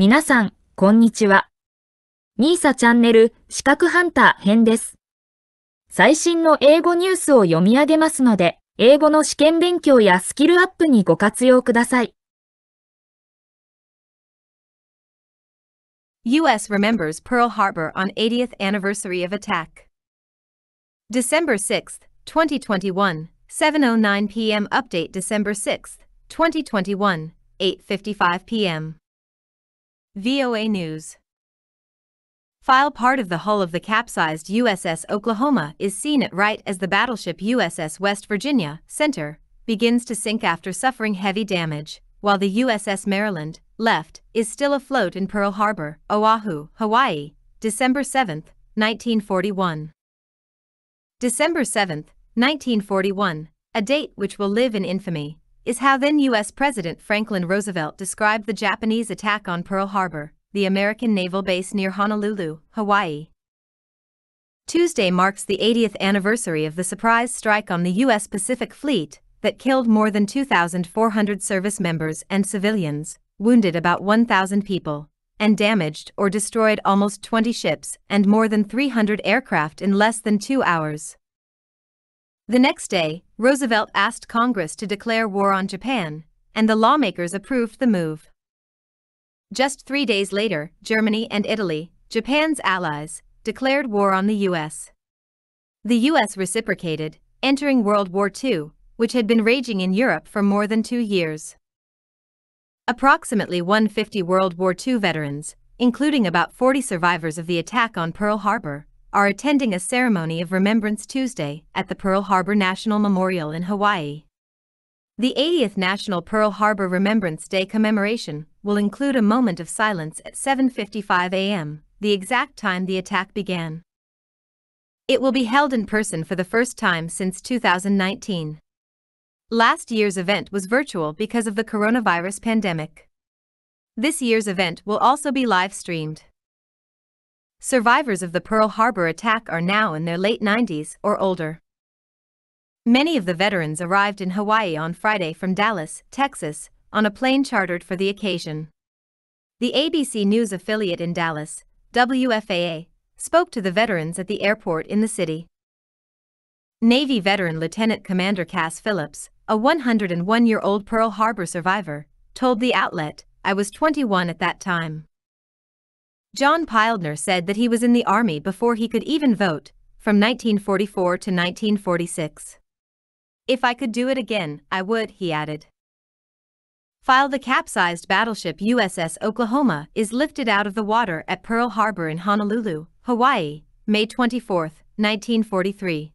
皆さん、こんにちは。NISA チャンネル資格ハンター編です。最新の英語ニュースを読み上げますので、英語の試験勉強やスキルアップにご活用ください。U.S. remembers Pearl Harbor on 80th anniversary of attack. December 6, 2021, 7.09 p.m. Update December 6, 2021, 8.55 p.m. VOA News. File part of the hull of the capsized USS Oklahoma is seen at right as the battleship USS West Virginia, center, begins to sink after suffering heavy damage, while the USS Maryland, left, is still afloat in Pearl Harbor, Oahu, Hawaii, December 7, 1941. December 7, 1941, a date which will live in infamy, is how then U.S. President Franklin Roosevelt described the Japanese attack on Pearl Harbor, the American naval base near Honolulu, Hawaii. Tuesday marks the 80th anniversary of the surprise strike on the U.S. Pacific Fleet that killed more than 2,400 service members and civilians, wounded about 1,000 people, and damaged or destroyed almost 20 ships and more than 300 aircraft in less than two hours. The next day, Roosevelt asked Congress to declare war on Japan, and the lawmakers approved the move. Just three days later, Germany and Italy, Japan's allies, declared war on the U.S. The U.S. reciprocated, entering World War II, which had been raging in Europe for more than two years. Approximately 150 World War II veterans, including about 40 survivors of the attack on Pearl Harbor, are attending a ceremony of Remembrance Tuesday at the Pearl Harbor National Memorial in Hawaii. The 80th National Pearl Harbor Remembrance Day commemoration will include a moment of silence at 7:55 a.m., the exact time the attack began. It will be held in person for the first time since 2019. Last year's event was virtual because of the coronavirus pandemic. This year's event will also be live streamed. Survivors of the Pearl Harbor attack are now in their late 90s or older. Many of the veterans arrived in Hawaii on Friday from Dallas, Texas, on a plane chartered for the occasion. The ABC News affiliate in Dallas, WFAA, spoke to the veterans at the airport in the city. Navy veteran Lieutenant Commander Cass Phillips, a 101 year old Pearl Harbor survivor, told the outlet, I was 21 at that time. John Pildner said that he was in the army before he could even vote, from 1944 to 1946. If I could do it again, I would, he added. File: the capsized battleship USS Oklahoma is lifted out of the water at Pearl Harbor in Honolulu, Hawaii, May 24, 1943.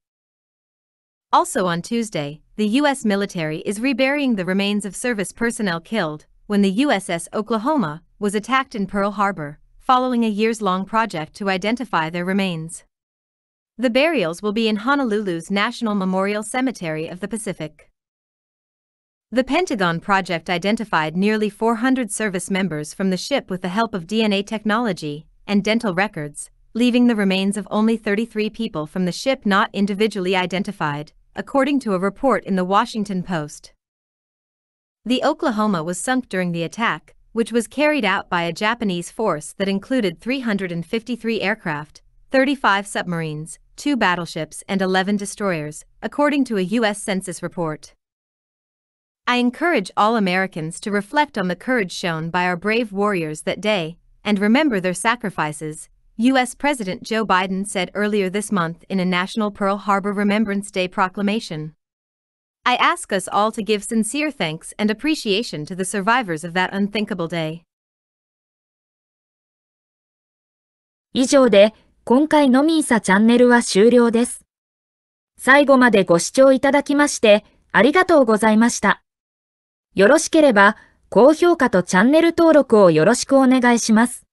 Also on Tuesday, the U.S. military is reburying the remains of service personnel killed when the USS Oklahoma was attacked in Pearl Harbor following a years-long project to identify their remains. The burials will be in Honolulu's National Memorial Cemetery of the Pacific. The Pentagon project identified nearly 400 service members from the ship with the help of DNA technology and dental records, leaving the remains of only 33 people from the ship not individually identified, according to a report in the Washington Post. The Oklahoma was sunk during the attack, which was carried out by a Japanese force that included 353 aircraft, 35 submarines, 2 battleships, and 11 destroyers, according to a U.S. Census report. I encourage all Americans to reflect on the courage shown by our brave warriors that day and remember their sacrifices, U.S. President Joe Biden said earlier this month in a National Pearl Harbor Remembrance Day proclamation. I ask us all to give sincere thanks and appreciation to the survivors of that unthinkable day. 以上で、今回のミーサチャンネルは終了です。最後までご視聴いただきまして、ありがとうございました。よろしければ、高評価とチャンネル登録をよろしくお願いします。